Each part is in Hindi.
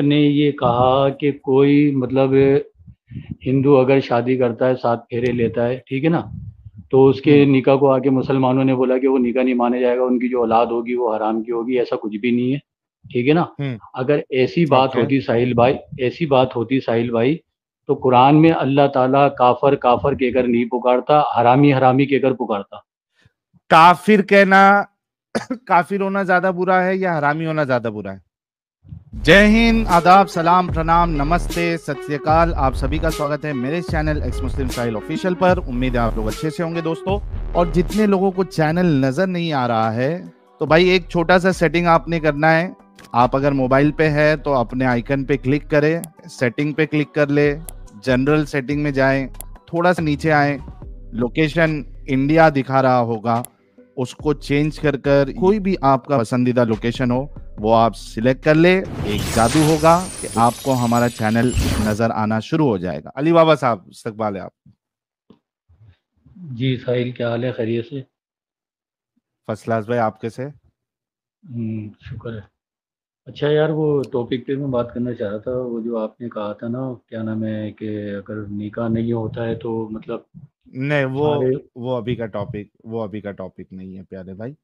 आपने ये कहा कि कोई मतलब हिंदू अगर शादी करता है सात फेरे लेता है ठीक है ना तो उसके हम्म। निका को आके मुसलमानों ने बोला कि वो निका नहीं माने जाएगा उनकी जो औलाद होगी वो हराम की होगी ऐसा कुछ भी नहीं है ठीक है ना हम्म। अगर ऐसी बात होती साहिल भाई ऐसी बात होती साहिल भाई तो कुरान में अल्लाह ताला काफर काफर कहकर नहीं पुकारता हरामी हरामी कहकर पुकारता काफिर कहना काफिर होना ज्यादा बुरा है या हरामी होना ज्यादा बुरा है जय हिंद आदाब सलाम प्रणाम नमस्ते सत्यकाल आप सभी का स्वागत है मेरे channel ex Muslim style official पर उम्मीद है आप लोग अच्छे से होंगे दोस्तों और जितने लोगों को चैनल नजर नहीं आ रहा है तो भाई एक छोटा सा सेटिंग आपने करना है आप अगर मोबाइल पे है तो अपने आइकन पे क्लिक करें सेटिंग पे क्लिक कर ले जनरल सेटिंग में जाए थोड़ा सा नीचे आए लोकेशन इंडिया दिखा रहा होगा उसको चेंज कर कर कोई भी आपका पसंदीदा लोकेशन हो वो आप सिलेक्ट कर ले एक जादू होगा कि आपको हमारा चैनल नजर आना शुरू हो जाएगा अली बाबा साहब इस्तकबाल है आप जी साहिल क्या हाल है खैरियत से फसलास भाई आपके से हम्म, शुक्र है अच्छा यार वो टॉपिक पे मैं बात करना चाह रहा था वो जो आपने कहा था ना क्या नाम है कि अगर निकाह नहीं होता है तो मतलब नहीं वो वो अभी का टॉपिक वो अभी का टॉपिक नहीं है प्यारे भाई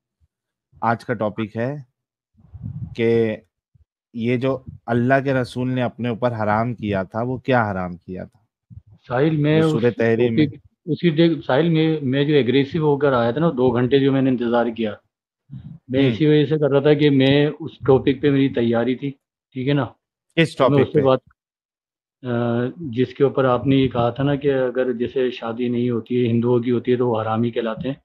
आज का टॉपिक है कि ये जो अल्लाह के रसूल ने अपने ऊपर हराम किया था वो क्या हराम किया था साहिल में सूर्य तहरीर में उसी डे साहिल में मैं जो एग्रेसिव होकर आया था ना दो घंटे जो मैंने इंतज़ार किया मैं हम्म। इसी वजह से कर रहा था कि मैं उस टॉपिक पे मेरी तैयारी थी ठीक है ना किस टॉपिक तो पे बात जिसके ऊपर आपने ये कहा था ना कि अगर जैसे शादी नहीं होती है हिंदुओं की होती है तो वो हरामी कहलाते हैं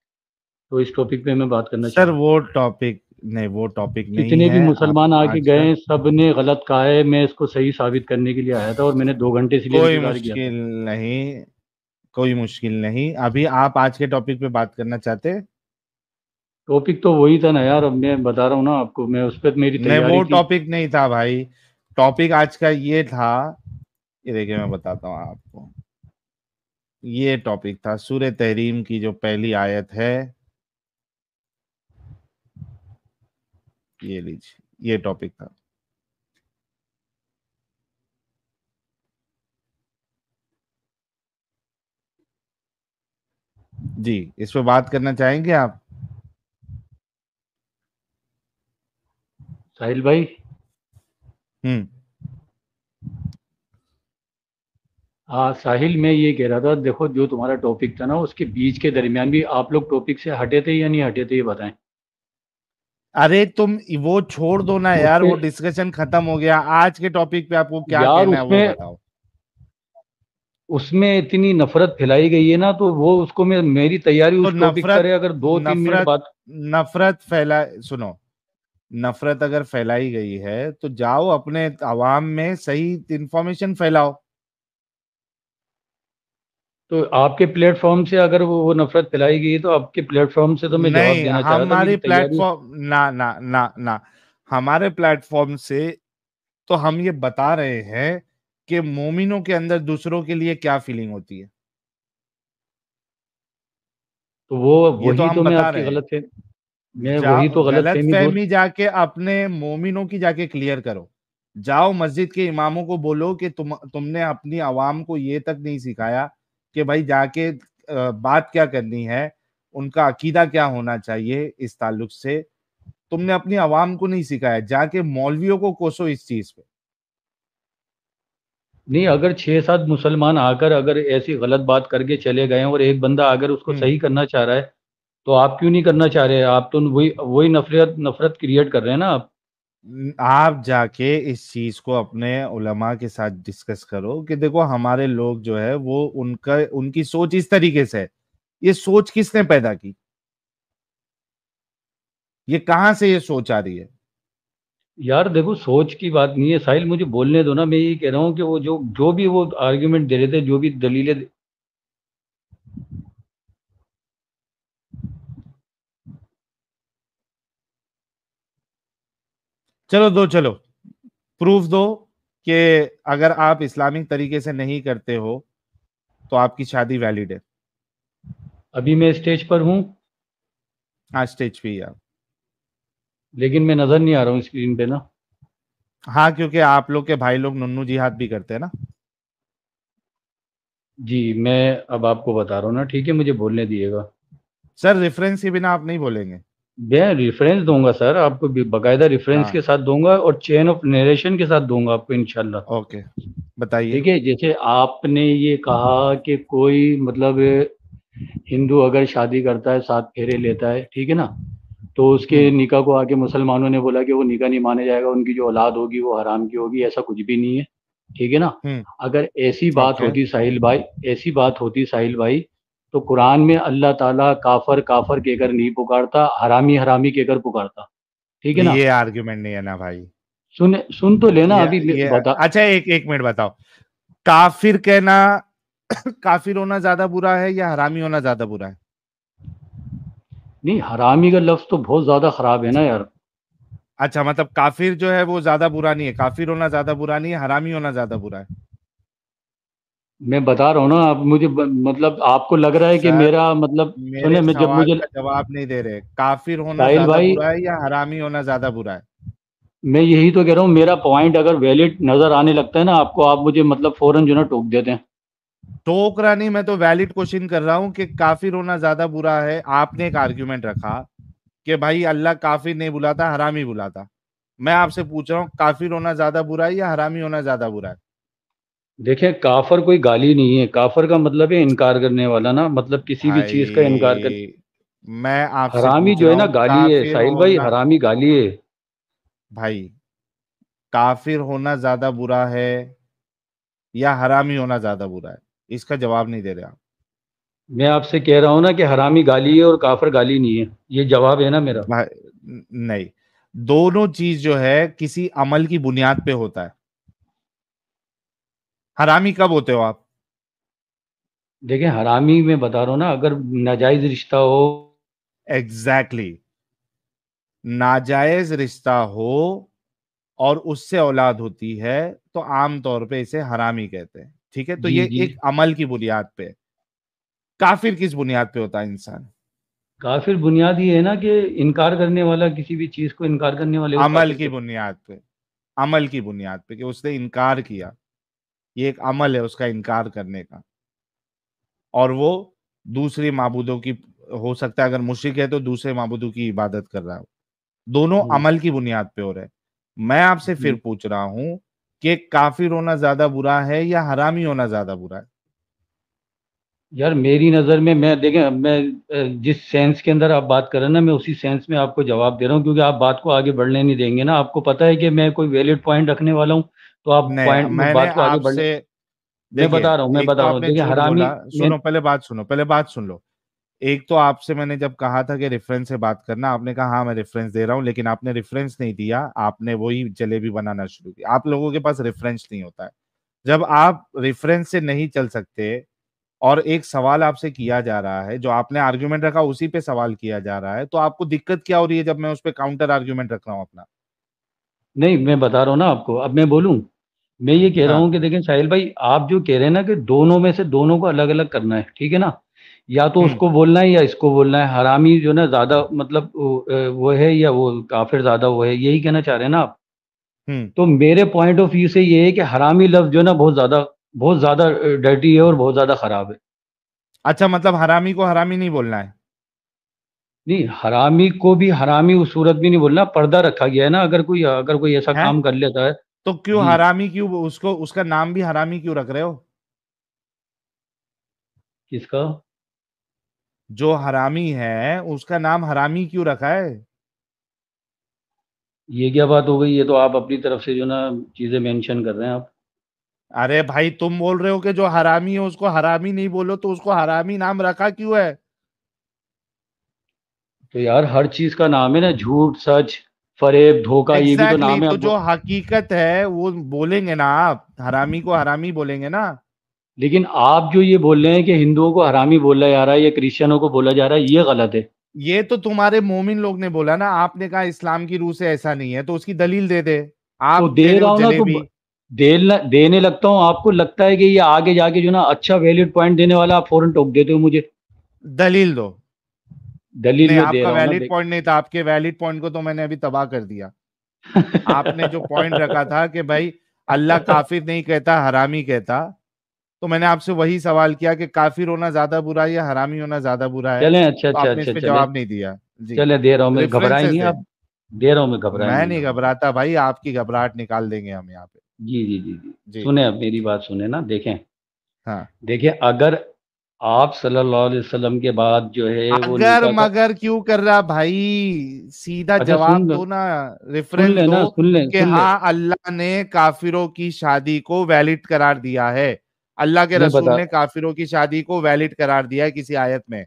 तो इस टॉपिक पे मैं बात करना सर वो टॉपिक नहीं वो टॉपिक नहीं जितने भी मुसलमान आके गए सब ने गलत कहा है मैं इसको सही साबित करने के लिए आया था और मैंने दो घंटे से कोई मुश्किल नहीं कोई मुश्किल नहीं अभी आप आज के टॉपिक पे बात करना चाहते टॉपिक तो वही था ना यार अब मैं बता रहा हूँ ना आपको मैं उस पर मेरी नहीं वो टॉपिक नहीं था भाई टॉपिक आज का ये था ये देखिए मैं बताता हूँ आपको ये टॉपिक था सूर्य तहरीम की जो पहली आयत है ये लीजिए ये टॉपिक था जी इस पर बात करना चाहेंगे आप साहिल भाई हम्म हाँ साहिल मैं ये कह रहा था देखो जो तुम्हारा टॉपिक था ना उसके बीच के दरमियान भी आप लोग टॉपिक से हटे थे या नहीं हटे थे ये बताएं अरे तुम वो छोड़ दो ना यार वो डिस्कशन खत्म हो गया आज के टॉपिक पे आपको क्या कहना है वो बताओ उसमें इतनी नफरत फैलाई गई है ना तो वो उसको मैं मेरी तैयारी तो उस नफरत करे अगर दो तीन मिनट बाद नफरत फैला सुनो नफरत अगर फैलाई गई है तो जाओ अपने आवाम में सही इंफॉर्मेशन फैलाओ तो आपके प्लेटफॉर्म से अगर वो, वो नफरत फैलाई गई तो आपके प्लेटफॉर्म से तो मैं जवाब देना चाह हमारी प्लेटफॉर्म ना ना ना ना हमारे प्लेटफॉर्म से तो हम ये बता रहे हैं कि मोमिनों के अंदर दूसरों के लिए क्या फीलिंग होती है तो वो तो वही तो, हम तो मैं आपकी गलत मैं वही तो गलत, फहमी जाके अपने मोमिनों की जाके क्लियर करो जाओ मस्जिद के इमामों को बोलो कि तुम तुमने अपनी आवाम को ये तक नहीं सिखाया कि भाई जाके बात क्या करनी है उनका अकीदा क्या होना चाहिए इस ताल्लुक से तुमने अपनी आवाम को नहीं सिखाया जाके मौलवियों को कोसो इस चीज पे नहीं अगर छह सात मुसलमान आकर अगर ऐसी गलत बात करके चले गए और एक बंदा अगर उसको हम्म। सही करना चाह रहा है तो आप क्यों नहीं करना चाह रहे आप तो वही वही नफरत नफरत क्रिएट कर रहे हैं ना आप आप जाके इस चीज को अपने उलमा के साथ डिस्कस करो कि देखो हमारे लोग जो है वो उनका उनकी सोच इस तरीके से है ये सोच किसने पैदा की ये कहां से ये सोच आ रही है यार देखो सोच की बात नहीं है साहिल मुझे बोलने दो ना मैं ये कह रहा हूं कि वो जो जो भी वो आर्ग्यूमेंट दे रहे थे जो भी दलीलें चलो दो चलो प्रूफ दो कि अगर आप इस्लामिक तरीके से नहीं करते हो तो आपकी शादी वैलिड है अभी मैं स्टेज पर हूँ हाँ स्टेज पे ही आप लेकिन मैं नजर नहीं आ रहा हूँ स्क्रीन पे ना हाँ क्योंकि आप लोग के भाई लोग जी जिहाद भी करते हैं ना जी मैं अब आपको बता रहा हूँ ना ठीक है मुझे बोलने दिएगा सर रेफरेंस के बिना आप नहीं बोलेंगे मैं रेफरेंस दूंगा सर आपको बकायदा रेफरेंस हाँ। के साथ दूंगा और चेन ऑफ नरेशन के साथ दूंगा आपको इनशाला ओके बताइए ठीक है जैसे आपने ये कहा कि कोई मतलब हिंदू अगर शादी करता है सात फेरे लेता है ठीक है ना तो उसके हम्म। निका को आके मुसलमानों ने बोला कि वो निका नहीं माना जाएगा उनकी जो औलाद होगी वो हराम की होगी ऐसा कुछ भी नहीं है ठीक है ना हम्म। अगर ऐसी बात होती साहिल भाई ऐसी बात होती साहिल भाई तो कुरान में अल्लाह ताला काफर काफर कहकर नहीं पुकारता हरामी हरामी कहकर पुकारता ठीक है ना ये आर्ग्यूमेंट नहीं है ना भाई सुन सुन तो लेना अभी बता अच्छा एक एक मिनट बताओ काफिर कहना काफिर होना ज्यादा बुरा है या हरामी होना ज्यादा बुरा है नहीं हरामी का लफ्ज तो बहुत ज्यादा खराब है ना यार अच्छा मतलब काफिर जो है वो ज्यादा बुरा नहीं है काफिर होना ज्यादा बुरा नहीं है हरामी होना ज्यादा बुरा है मैं बता रहा हूँ ना आप मुझे ब, मतलब आपको लग रहा है कि मेरा मतलब सुने मैं जब मुझे जवाब नहीं दे रहे काफिर होना ज्यादा बुरा है या हरामी होना ज्यादा बुरा है मैं यही तो कह रहा हूँ मेरा पॉइंट अगर वैलिड नजर आने लगता है ना आपको आप मुझे मतलब फौरन जो ना टोक देते हैं टोक रहा नहीं मैं तो वैलिड क्वेश्चन कर रहा हूँ कि काफिर होना ज्यादा बुरा है आपने एक आर्ग्यूमेंट रखा कि भाई अल्लाह काफिर नहीं बुलाता हरामी बुलाता मैं आपसे पूछ रहा हूँ काफिर होना ज्यादा बुरा है या हरामी होना ज्यादा बुरा है देखें काफर कोई गाली नहीं है काफर का मतलब है इनकार करने वाला ना मतलब किसी भी चीज का इनकार कर मैं आप हरामी जो है ना गाली है साहिल भाई हरामी गाली है भाई काफिर होना ज्यादा बुरा है या हरामी होना ज्यादा बुरा है इसका जवाब नहीं दे रहे आप मैं आपसे कह रहा हूँ ना कि हरामी गाली है और काफर गाली नहीं है ये जवाब है ना मेरा नहीं दोनों चीज जो है किसी अमल की बुनियाद पे होता है हरामी कब होते हो आप देखिए हरामी में बता रहा हूं ना अगर नाजायज रिश्ता हो एग्जैक्टली exactly. नाजायज रिश्ता हो और उससे औलाद होती है तो आमतौर पे इसे हरामी कहते हैं ठीक है तो ये जी. एक अमल की बुनियाद पे काफिर किस बुनियाद पे होता है इंसान काफिर बुनियाद ये है ना कि इनकार करने वाला किसी भी चीज को इनकार करने वाले अमल की बुनियाद पे अमल की बुनियाद पे कि उसने इनकार किया ये एक अमल है उसका इनकार करने का और वो दूसरी मबूदों की हो सकता है अगर मुश्रक है तो दूसरे मबूदों की इबादत कर रहा हो दोनों अमल की बुनियाद पे हो रहा है मैं आपसे फिर पूछ रहा हूं कि काफिर होना ज्यादा बुरा है या हरामी होना ज्यादा बुरा है यार मेरी नज़र में मैं देखें मैं जिस सेंस के अंदर आप बात कर रहे हैं ना मैं उसी सेंस में आपको जवाब दे रहा हूँ क्योंकि आप बात को आगे बढ़ने नहीं देंगे ना आपको पता है कि मैं कोई वैलिड पॉइंट रखने वाला हूँ तो आप पॉइंट बात को तो आगे बढ़ने मैं बता रहा हूँ मैं तो बता रहा हूँ हरामी सुनो पहले बात सुनो पहले बात सुन लो एक तो आपसे मैंने जब कहा था कि रेफरेंस से बात करना आपने कहा हाँ मैं रेफरेंस दे रहा हूँ लेकिन आपने रेफरेंस नहीं दिया आपने वही जलेबी बनाना शुरू किया आप लोगों के पास रेफरेंस नहीं होता है जब आप रेफरेंस से नहीं चल सकते और एक सवाल आपसे किया जा रहा है जो आपने आर्ग्यूमेंट रखा उसी पे सवाल किया जा रहा है तो आपको दिक्कत क्या हो रही है जब मैं उस पर काउंटर आर्ग्यूमेंट रख रहा हूँ अपना नहीं मैं बता रहा हूँ ना आपको अब मैं बोलूँ मैं ये कह रहा हाँ। हूँ कि देखें साहिल भाई आप जो कह रहे हैं ना कि दोनों में से दोनों को अलग अलग करना है ठीक है ना या तो हम्म। उसको बोलना है या इसको बोलना है हरामी जो ना ज्यादा मतलब वो है या वो काफिर ज्यादा वो है यही कहना चाह रहे हैं ना आप हम्म। तो मेरे पॉइंट ऑफ व्यू से ये है कि हरामी लफ्ज जो ना बहुत ज्यादा बहुत ज्यादा डर्टी है और बहुत ज्यादा खराब है अच्छा मतलब हरामी को हरामी नहीं बोलना है नहीं हरामी को भी हरामी उस सूरत में नहीं बोलना पर्दा रखा गया है ना अगर कोई अगर कोई ऐसा काम कर लेता है तो क्यों हम्म। हरामी क्यों उसको उसका नाम भी हरामी क्यों रख रहे हो किसका जो हरामी है उसका नाम हरामी क्यों रखा है ये क्या बात हो गई ये तो आप अपनी तरफ से जो ना चीजें मेंशन कर रहे हैं आप अरे भाई तुम बोल रहे हो कि जो हरामी है उसको हरामी नहीं बोलो तो उसको हरामी नाम रखा क्यों है तो यार हर चीज का नाम है ना झूठ सच फरेब धोखा exactly, ये भी तो नाम है तो जो हकीकत है वो बोलेंगे ना आप हरामी को हरामी बोलेंगे ना लेकिन आप जो ये बोल रहे हैं कि हिंदुओं को हरामी बोला जा रहा है या क्रिश्चियनों को बोला जा रहा है ये गलत है ये तो तुम्हारे मोमिन लोग ने बोला ना आपने कहा इस्लाम की रूह से ऐसा नहीं है तो उसकी दलील दे दे आप तो दे रहा हूँ ना तो देने लगता हूँ आपको लगता है कि ये आगे जाके जो ना अच्छा वैलिड पॉइंट देने वाला आप फौरन टोक देते हो मुझे दलील दो दलील में दे वैलिड पॉइंट नहीं था आपके वैलिड पॉइंट को तो मैंने अभी तबाह कर दिया आपने जो पॉइंट रखा था कि भाई अल्लाह काफिर नहीं कहता हरामी कहता तो मैंने आपसे वही सवाल किया कि काफिर होना ज्यादा बुरा है या हरामी होना ज्यादा बुरा है चलें अच्छा तो अच्छा आपने अच्छा जवाब नहीं दिया चले दे रहा हूँ मैं घबराए नहीं आप दे रहा हूँ मैं घबराए मैं नहीं घबराता भाई आपकी घबराहट निकाल देंगे हम यहाँ पे जी जी जी जी सुने मेरी बात सुने ना देखें हाँ देखिये अगर आप सल्लल्लाहु अलैहि वसल्लम के बाद जो है अगर वो मगर क्यों कर रहा भाई सीधा अच्छा, जवाब दो ना रेफरेंस दो सुन ले, कि हाँ अल्लाह ने काफिरों की शादी को वैलिड करार दिया है अल्लाह के रसूल ने काफिरों की शादी को वैलिड करार दिया है किसी आयत में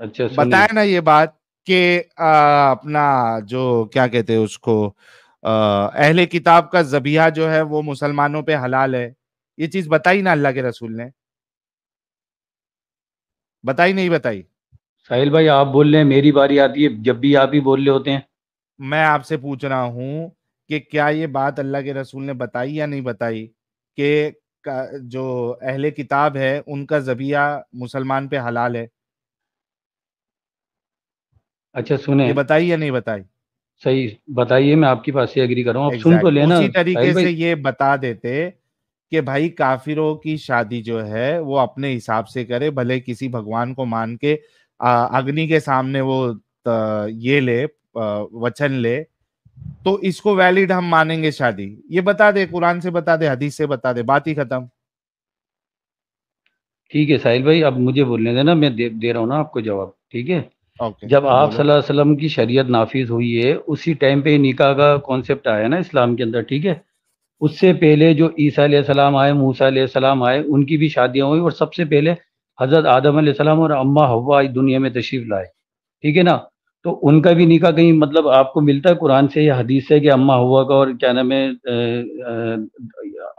अच्छा बताए ना ये बात कि अपना जो क्या कहते हैं उसको अहले किताब का जबिया जो है वो मुसलमानों पे हलाल है ये चीज बताई ना अल्लाह के रसूल ने बताई नहीं बताई साहिल भाई आप बोल रहे हैं मेरी बारी आती है जब भी आप ही बोल रहे होते हैं मैं आपसे पूछ रहा हूँ कि क्या ये बात अल्लाह के रसूल ने बताई या नहीं बताई कि जो अहले किताब है उनका जबिया मुसलमान पे हलाल है अच्छा सुने बताई या नहीं बताई सही बताइए मैं आपकी पास से एग्री कर रहा हूँ सुन तो लेना उसी तरीके से ये बता देते कि भाई काफिरों की शादी जो है वो अपने हिसाब से करे भले किसी भगवान को मान के अग्नि के सामने वो ये ले वचन ले तो इसको वैलिड हम मानेंगे शादी ये बता दे कुरान से बता दे हदीस से बता दे बात ही खत्म ठीक है साहिल भाई अब मुझे बोलने देना मैं दे, दे रहा हूँ ना आपको जवाब ठीक है जब आप सल्लल्लाहु अलैहि वसल्लम की शरीयत नाफिज हुई है उसी टाइम पे निकाह का कॉन्सेप्ट आया ना इस्लाम के अंदर ठीक है उससे पहले जो ईसा सलाम आए मूसा सलाम आए उनकी भी शादियाँ हुई और सबसे पहले हज़रत आदम सलाम और अम्मा हवा इस दुनिया में तशरीफ लाए ठीक है ना तो उनका भी निका कहीं मतलब आपको मिलता है कुरान से या हदीस से कि अम्मा हवा का और क्या नाम है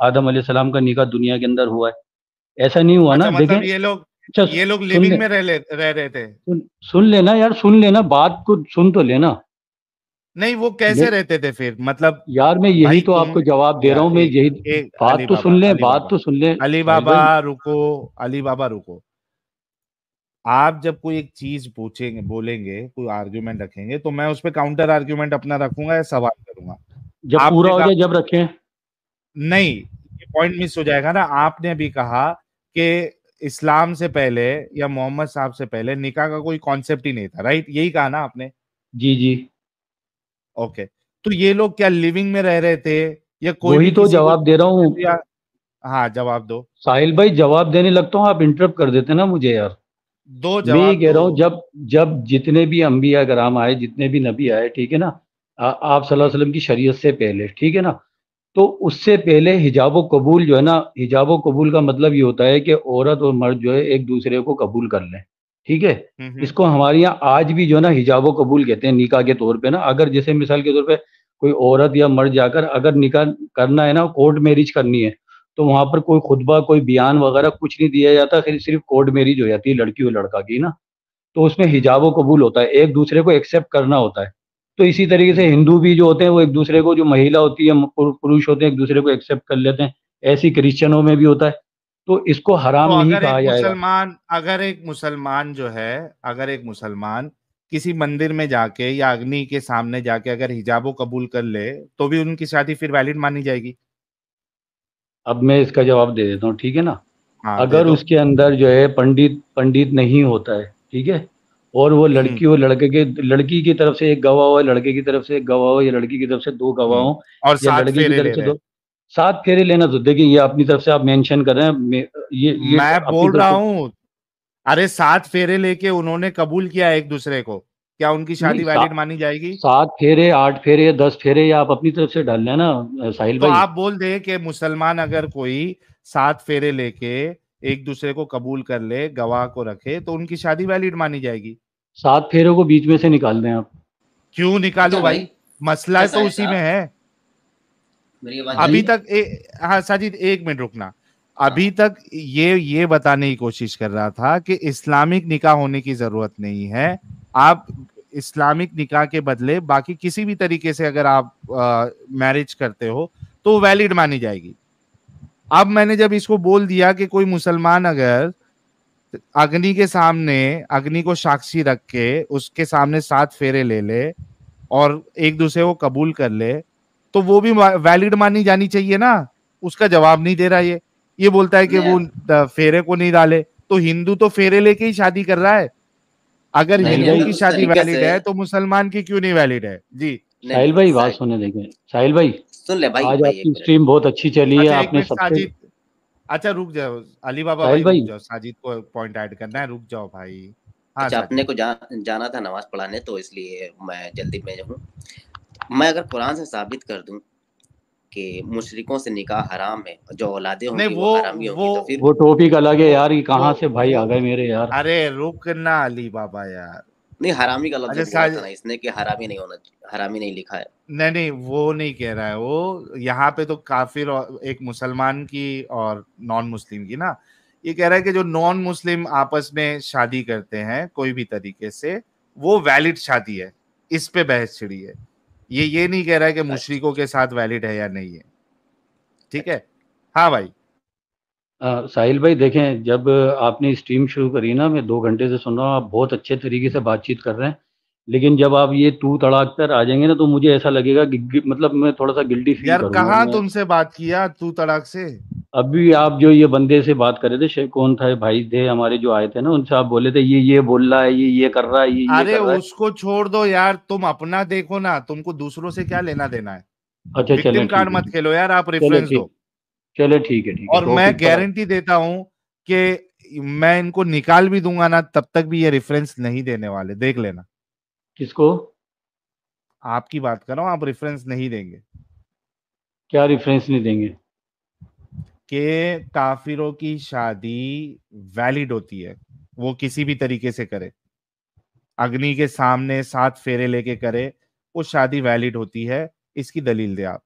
आदम सलाम का निका दुनिया के अंदर हुआ है ऐसा नहीं हुआ ना अच्छा, मतलब देखें ये लोग अच्छा ये लोग लिविंग में रह रह रहे थे सुन, सुन लेना यार सुन लेना बात को सुन तो लेना नहीं वो कैसे रहते थे फिर मतलब यार मैं यही तो आपको जवाब दे रहा हूँ मैं यही बात तो सुन ले बात तो सुन ले अली बाबा रुको अली बाबा रुको आप जब कोई एक चीज पूछेंगे बोलेंगे कोई आर्ग्यूमेंट रखेंगे तो मैं उस पर काउंटर आर्ग्यूमेंट अपना रखूंगा या सवाल करूंगा जब पूरा हो जाए जब रखें नहीं ये पॉइंट मिस हो जाएगा ना आपने भी कहा कि इस्लाम से पहले या मोहम्मद साहब से पहले निकाह का कोई कॉन्सेप्ट ही नहीं था राइट यही कहा ना आपने जी जी ओके तो ये लोग क्या लिविंग में रह रहे थे या कोई वही तो जवाब दे रहा हूँ हाँ जवाब दो साहिल भाई जवाब देने लगता हूँ आप इंटरप्ट कर देते ना मुझे यार दो जवाब मैं कह रहा हूँ जब जब जितने भी अम्बिया ग्राम आए जितने भी नबी आए ठीक है ना आ, आप सल्लल्लाहु अलैहि वसल्लम की शरीयत से पहले ठीक है ना तो उससे पहले हिजाब कबूल जो है ना हिजाब कबूल का मतलब ये होता है कि औरत और मर्द जो है एक दूसरे को कबूल कर लें ठीक है हम्म, हम्म। इसको हमारे यहाँ आज भी जो है ना हिजाबो कबूल कहते हैं निका के तौर पे ना अगर जैसे मिसाल के तौर पे कोई औरत या मर्द जाकर अगर निका करना है ना कोर्ट मैरिज करनी है तो वहां पर कोई खुतबा कोई बयान वगैरह कुछ नहीं दिया जाता फिर सिर्फ कोर्ट मैरिज हो जाती है लड़की और लड़का की ना तो उसमें हिजाबो कबूल होता है एक दूसरे को एक्सेप्ट करना होता है तो इसी तरीके से हिंदू भी जो होते हैं वो एक दूसरे को जो महिला होती है पुरुष होते हैं एक दूसरे को एक्सेप्ट कर लेते हैं ऐसी क्रिश्चियनों में भी होता है तो इसको हराम तो नहीं कहा जाएगा मुसलमान अगर एक मुसलमान जो है अगर एक मुसलमान किसी मंदिर में जाके या अग्नि के सामने जाके अगर हिजाबो कबूल कर ले तो भी उनकी शादी फिर वैलिड मानी जाएगी अब मैं इसका जवाब दे देता हूँ ठीक है ना हाँ, अगर उसके अंदर जो है पंडित पंडित नहीं होता है ठीक है और वो हम्म। लड़की और लड़के के लड़की की तरफ से एक गवाह हो लड़के की तरफ से एक गवाह हो या लड़की की तरफ से दो गवाह हम्म। हो और लड़की की तरफ से दो सात फेरे लेना तो देखिए ये अपनी तरफ से आप मेंशन कर रहे हैं ये, ये मैं बोल रहा हूँ अरे सात फेरे लेके उन्होंने कबूल किया एक दूसरे को क्या उनकी शादी वैलिड मानी जाएगी सात फेरे आठ फेरे दस फेरे या आप अपनी तरफ से डाल लें ना साहिल तो भाई आप बोल दे कि मुसलमान अगर कोई सात फेरे लेके एक दूसरे को कबूल कर ले गवाह को रखे तो उनकी शादी वैलिड मानी जाएगी सात फेरों को बीच में से निकाल दें आप क्यों निकालो अच्छा भाई मसला तो उसी में है अभी तक ए, हाँ साजिद एक मिनट रुकना हाँ। अभी तक ये ये बताने की कोशिश कर रहा था कि इस्लामिक निकाह होने की जरूरत नहीं है आप इस्लामिक निकाह के बदले बाकी किसी भी तरीके से अगर आप मैरिज करते हो तो वैलिड मानी जाएगी अब मैंने जब इसको बोल दिया कि कोई मुसलमान अगर अग्नि के सामने अग्नि को साक्षी रख के उसके सामने सात फेरे ले ले और एक दूसरे को कबूल कर ले तो वो भी वैलिड मानी जानी चाहिए ना उसका जवाब नहीं दे रहा ये ये बोलता है कि वो फेरे को नहीं डाले तो हिंदू तो फेरे लेके ही शादी कर रहा है अगर हिंदू की शादी वैलिड है तो मुसलमान की क्यों नहीं वैलिड है जी साहिल भाई बात सुने देखे साहिल भाई सुन ले भाई आज आपकी स्ट्रीम बहुत अच्छी चली है अच्छा, आपने सबसे अच्छा रुक जाओ अली बाबा भाई, भाई। जाओ साजिद को पॉइंट ऐड करना है रुक जाओ भाई हाँ अच्छा अपने को जा, जाना था नमाज पढ़ाने तो इसलिए मैं जल्दी में हूँ मैं अगर कुरान से साबित कर दूं कि मुशरिकों से निकाह हराम है जो औलादे होंगी वो, वो हरामी होंगी वो, तो फिर वो टॉपिक अलग है यार ये कहां से भाई आ गए मेरे यार अरे रुक ना अली बाबा यार नहीं हरामी का लफ्ज ना इसने कि हरामी नहीं होना हरामी नहीं लिखा है नहीं नहीं वो नहीं कह रहा है वो यहाँ पे तो काफिर एक मुसलमान की और नॉन मुस्लिम की ना ये कह रहा है कि जो नॉन मुस्लिम आपस में शादी करते हैं कोई भी तरीके से वो वैलिड शादी है इस पे बहस छिड़ी है ये ये नहीं कह रहा है कि मुशरिकों के साथ वैलिड है या नहीं है ठीक है हाँ भाई आ, साहिल भाई देखें जब आपने स्ट्रीम शुरू करी ना मैं दो घंटे से सुन रहा हूँ आप बहुत अच्छे तरीके से बातचीत कर रहे हैं लेकिन जब आप ये तू तड़ाक कर आ जाएंगे ना तो मुझे ऐसा लगेगा कि मतलब मैं थोड़ा सा गिल्टी फील यार कहा तुमसे बात किया तू तड़ाक से अभी आप जो ये बंदे से बात कर रहे थे शेख कौन था भाई थे हमारे जो आए थे ना उनसे आप बोले थे ये ये बोल रहा है ये ये कर रहा है ये अरे ये उसको छोड़ दो यार तुम अपना देखो ना तुमको दूसरों से क्या लेना देना है अच्छा चलो कार्ड मत खेलो यार आप रेफरेंस दो चलो ठीक है ठीक है और तो मैं गारंटी देता हूँ कि मैं इनको निकाल भी दूंगा ना तब तक भी ये रेफरेंस नहीं देने वाले देख लेना किसको आपकी बात कर रहा हूँ आप रेफरेंस नहीं देंगे क्या रेफरेंस नहीं देंगे के काफिरों की शादी वैलिड होती है वो किसी भी तरीके से करे अग्नि के सामने सात फेरे लेके करे वो शादी वैलिड होती है इसकी दलील दे आप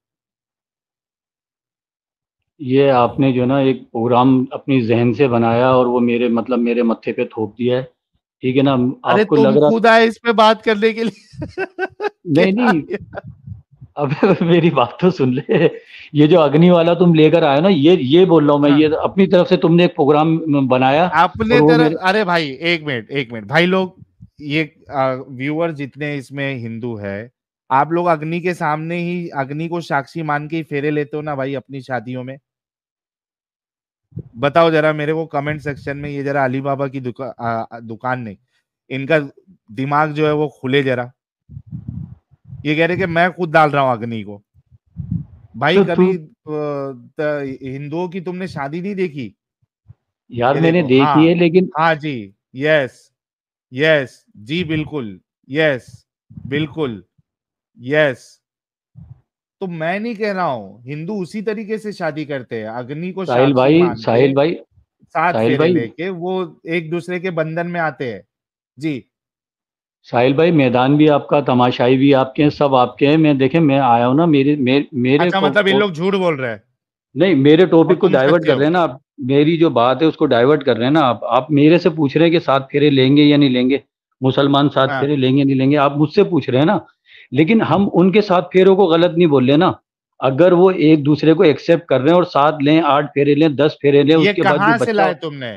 ये आपने जो ना एक प्रोग्राम अपनी जहन से बनाया और वो मेरे मतलब मेरे मत्थे पे थोप दिया है ठीक है ना आपको लग रहा खुदा आए इस पे बात करने के लिए नहीं नहीं अब मेरी बात तो सुन ले ये जो अग्नि वाला तुम लेकर आए ना ये ये बोल रहा हूँ मैं हाँ। ये अपनी तरफ से तुमने एक प्रोग्राम बनाया अपने तरफ मेरे... अरे भाई एक मिनट एक मिनट भाई लोग ये व्यूअर जितने इसमें हिंदू है आप लोग अग्नि के सामने ही अग्नि को साक्षी मान के ही फेरे लेते हो ना भाई अपनी शादियों में बताओ जरा मेरे को कमेंट सेक्शन में ये जरा अली बाबा की दुका, आ, दुकान नहीं इनका दिमाग जो है वो खुले जरा ये कह रहे कि मैं खुद डाल रहा हूँ अग्नि को भाई तो कभी हिंदुओं की तुमने शादी नहीं देखी यार मैंने देखी हाँ, है लेकिन हाँ जी यस यस जी बिल्कुल यस बिल्कुल यस तो मैं नहीं कह रहा हूँ हिंदू उसी तरीके से शादी करते हैं अग्नि को साहिल भाई साहिल भाई साथ साहिल भाई लेके वो एक दूसरे के बंधन में आते हैं जी साहिल भाई मैदान भी आपका तमाशाई भी आपके हैं सब आपके हैं मैं देखे मैं आया हूँ ना मेरे मेरे, अच्छा, मतलब इन तो लोग झूठ बोल रहे हैं नहीं मेरे टॉपिक को डाइवर्ट कर रहे हैं ना आप मेरी जो बात है उसको डाइवर्ट कर रहे हैं ना आप आप मेरे से पूछ रहे हैं कि सात फेरे लेंगे या नहीं लेंगे मुसलमान साथ हाँ। फेरे लेंगे नहीं लेंगे आप मुझसे पूछ रहे हैं ना लेकिन हम उनके साथ फेरों को गलत नहीं बोल रहे ना अगर वो एक दूसरे को एक्सेप्ट कर रहे हैं और साथ लें आठ फेरे लें दस फेरे लें उसके बाद जो बच्चा तुमने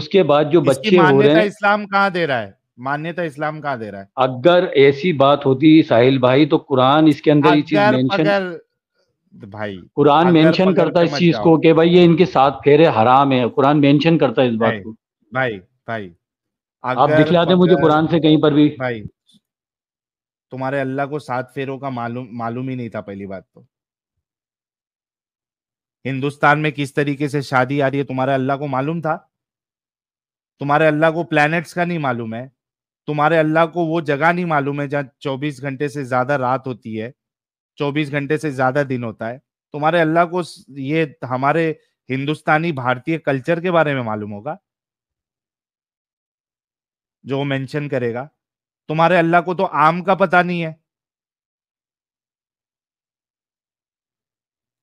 उसके बाद जो बच्चे हो रहे हैं इस्लाम कहाँ दे रहा है मान्यता इस्लाम कहाँ दे रहा है अगर ऐसी बात होती साहिल भाई तो कुरान इसके अंदर ये चीज मेंशन भाई कुरान मेंशन करता इस चीज को कि भाई ये इनके साथ फेरे हराम है कुरान मेंशन करता है इस बात को भाई भाई आप दिखला दे मुझे कुरान से कहीं पर भी भाई तुम्हारे अल्लाह को सात फेरों का मालूम मालूम ही नहीं था पहली बात तो हिंदुस्तान में किस तरीके से शादी आ रही है तुम्हारे अल्लाह को मालूम था तुम्हारे अल्लाह को प्लैनेट्स का नहीं मालूम है तुम्हारे अल्लाह को वो जगह नहीं मालूम है जहां चौबीस घंटे से ज्यादा रात होती है चौबीस घंटे से ज्यादा दिन होता है तुम्हारे अल्लाह को ये हमारे हिंदुस्तानी भारतीय कल्चर के बारे में मालूम होगा जो मेंशन करेगा तुम्हारे अल्लाह को तो आम का पता नहीं है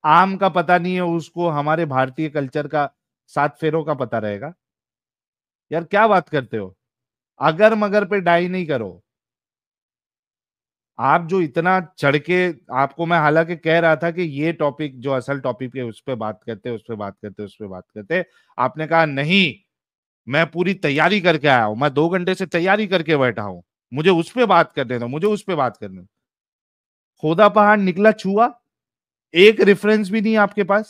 आम का पता नहीं है उसको हमारे भारतीय कल्चर का सात फेरों का पता रहेगा यार क्या बात करते हो अगर मगर पे डाई नहीं करो आप जो इतना चढ़ के आपको मैं हालांकि कह रहा था कि ये टॉपिक जो असल टॉपिक है उस पर बात करते उस पर बात करते उस पर बात करते आपने कहा नहीं मैं पूरी तैयारी करके आया हूं मैं दो घंटे से तैयारी करके बैठा हूं मुझे उस पर बात करने दो मुझे उस पर बात करने दो खोदा पहाड़ निकला छुआ एक रेफरेंस भी नहीं आपके पास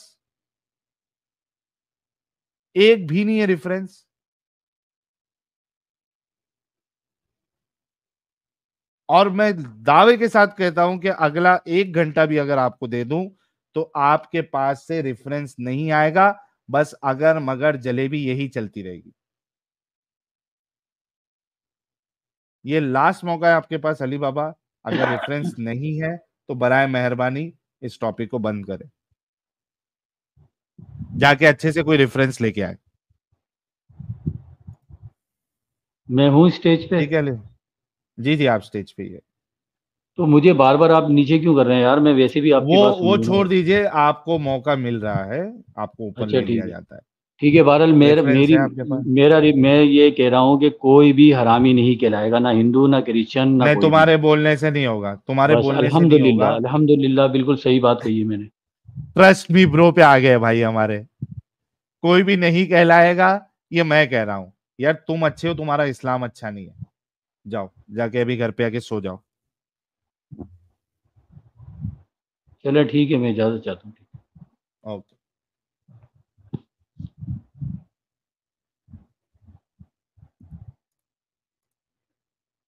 एक भी नहीं है रेफरेंस और मैं दावे के साथ कहता हूं कि अगला एक घंटा भी अगर आपको दे दूं तो आपके पास से रेफरेंस नहीं आएगा बस अगर मगर जलेबी यही चलती रहेगी ये लास्ट मौका है आपके पास अली बाबा अगर रेफरेंस नहीं है तो बरए मेहरबानी इस टॉपिक को बंद करें जाके अच्छे से कोई रेफरेंस लेके आए मैं हूँ स्टेज पे ठीक है जी जी आप स्टेज पे ही है तो मुझे बार बार आप नीचे क्यों कर रहे हैं यार मैं वैसे भी आपकी वो बात वो छोड़ दीजिए आपको मौका मिल रहा है आपको ऊपर अच्छा, ले लिया जाता है ठीक है बहरहाल मेरा मेरी मेरा मैं ये कह रहा हूँ कि कोई भी हरामी नहीं कहलाएगा ना हिंदू ना क्रिश्चियन ना तुम्हारे बोलने से नहीं होगा तुम्हारे बोलने अल्हम्दुलिल्लाह अल्हम्दुलिल्लाह बिल्कुल सही बात कही है मैंने ट्रस्ट भी ब्रो पे आ गए भाई हमारे कोई भी नहीं कहलाएगा ये मैं कह रहा हूँ यार तुम अच्छे हो तुम्हारा इस्लाम अच्छा नहीं है जाओ जाके अभी घर पे आके सो जाओ चलो ठीक है मैं इजाजत चाहता हूँ ओके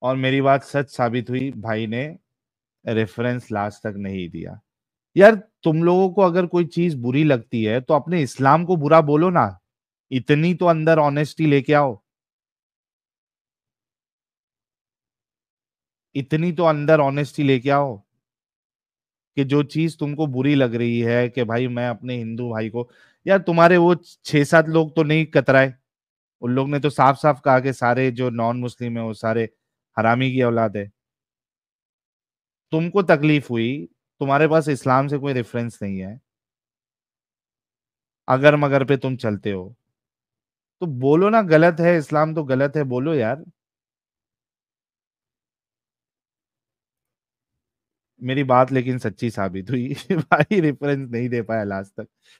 और मेरी बात सच साबित हुई भाई ने रेफरेंस लास्ट तक नहीं दिया यार तुम लोगों को अगर कोई चीज बुरी लगती है तो अपने इस्लाम को बुरा बोलो ना इतनी तो अंदर ऑनेस्टी लेके आओ इतनी तो अंदर ऑनेस्टी लेके आओ कि जो चीज तुमको बुरी लग रही है कि भाई मैं अपने हिंदू भाई को यार तुम्हारे वो छह सात लोग तो नहीं कतराए उन लोग ने तो साफ साफ कहा कि सारे जो नॉन मुस्लिम है वो सारे हरामी की औलाद है तुमको तकलीफ हुई तुम्हारे पास इस्लाम से कोई रेफरेंस नहीं है अगर मगर पे तुम चलते हो तो बोलो ना गलत है इस्लाम तो गलत है बोलो यार मेरी बात लेकिन सच्ची साबित हुई भाई रेफरेंस नहीं दे पाया लास्ट तक